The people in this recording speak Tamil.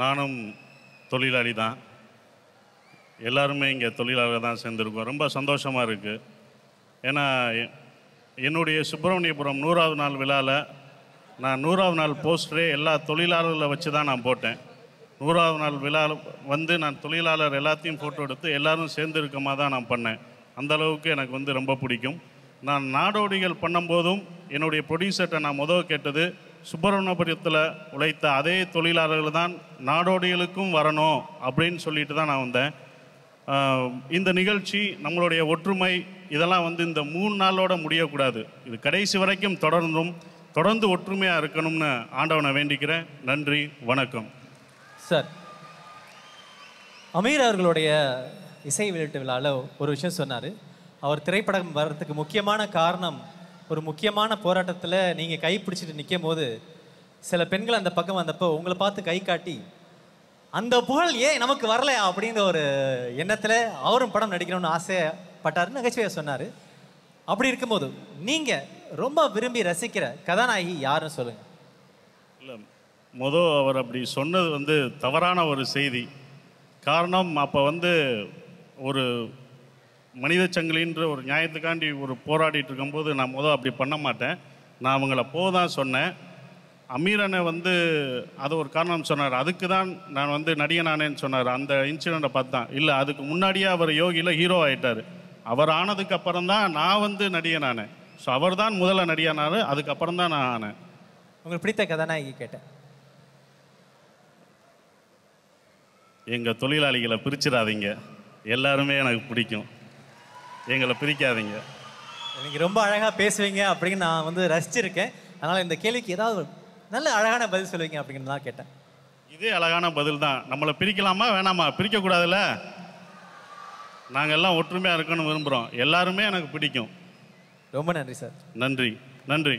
நானும் தொழிலாளி தான் எல்லாருமே இங்கே தொழிலாளர் தான் சேர்ந்துருக்கோம் ரொம்ப சந்தோஷமாக இருக்குது ஏன்னா என்னுடைய சுப்பிரமணியபுரம் நூறாவது நாள் விழாவில் நான் நூறாவது நாள் போஸ்டரே எல்லா தொழிலாளர்களை வச்சு தான் நான் போட்டேன் நூறாவது நாள் விழாவில் வந்து நான் தொழிலாளர் எல்லாத்தையும் ஃபோட்டோ எடுத்து எல்லோரும் சேர்ந்துருக்கமாக தான் நான் பண்ணேன் அந்தளவுக்கு எனக்கு வந்து ரொம்ப பிடிக்கும் நான் நாடோடிகள் பண்ணும்போதும் என்னுடைய ப்ரொடியூசர்கிட்ட நான் முதல் கேட்டது சுப்பிரமணியபுரத்தில் உழைத்த அதே தொழிலாளர்கள் தான் நாடோடிகளுக்கும் வரணும் அப்படின்னு சொல்லிட்டு தான் நான் வந்தேன் இந்த நிகழ்ச்சி நம்மளுடைய ஒற்றுமை இதெல்லாம் வந்து இந்த மூணு நாளோட முடியக்கூடாது இது கடைசி வரைக்கும் தொடர்ந்தும் தொடர்ந்து ஒற்றுமையாக இருக்கணும்னு ஆண்டவனை வேண்டிக்கிறேன் நன்றி வணக்கம் சார் அமீர் அவர்களுடைய இசை வெளியீட்டு விழாவில் ஒரு விஷயம் சொன்னார் அவர் திரைப்படம் வர்றதுக்கு முக்கியமான காரணம் ஒரு முக்கியமான போராட்டத்தில் நீங்கள் கை பிடிச்சிட்டு நிற்கும் போது சில பெண்கள் அந்த பக்கம் வந்தப்போ உங்களை பார்த்து கை காட்டி அந்த புகழ் ஏன் நமக்கு வரலையா அப்படின்ற ஒரு எண்ணத்தில் அவரும் படம் நடிக்கணும்னு ஆசைப்பட்டார் நகைச்சுவையாக சொன்னார் அப்படி இருக்கும்போது நீங்கள் ரொம்ப விரும்பி ரசிக்கிற கதாநாயகி யாருன்னு சொல்லுங்கள் இல்லை மொதல் அவர் அப்படி சொன்னது வந்து தவறான ஒரு செய்தி காரணம் அப்போ வந்து ஒரு மனித சங்கிலின்ற ஒரு நியாயத்துக்காண்டி ஒரு போராடிட்டு இருக்கும்போது நான் முதல் அப்படி பண்ண மாட்டேன் நான் அவங்கள போதான் சொன்னேன் அமீரனை வந்து அது ஒரு காரணம் சொன்னார் அதுக்கு தான் நான் வந்து நடிகனானேன்னு சொன்னார் அந்த இன்சிடெண்ட்டை பார்த்தான் இல்லை அதுக்கு முன்னாடியே அவர் யோகியில் ஹீரோ ஆகிட்டார் அவர் ஆனதுக்கு அப்புறம் தான் நான் வந்து நடிகனானேன் ஸோ அவர் தான் முதல்ல நடிகனார் அதுக்கப்புறம் தான் நான் ஆனேன் உங்களுக்கு பிடித்த கதாநாயகி கேட்டேன் எங்கள் தொழிலாளிகளை பிரிச்சிடாதீங்க எல்லாருமே எனக்கு பிடிக்கும் எங்களை பிரிக்காதீங்க நீங்கள் ரொம்ப அழகாக பேசுவீங்க அப்படின்னு நான் வந்து ரசிச்சிருக்கேன் அதனால் இந்த கேள்விக்கு ஏதாவது நல்ல அழகான பதில் சொல்லுவீங்க அப்படின்னு தான் கேட்டேன் இதே அழகான பதில் தான் நம்மளை பிரிக்கலாமா வேணாமா பிரிக்கக்கூடாதுல்ல நாங்கள் எல்லாம் ஒற்றுமையாக இருக்கணும்னு விரும்புகிறோம் எல்லாருமே எனக்கு பிடிக்கும் ரொம்ப நன்றி சார் நன்றி நன்றி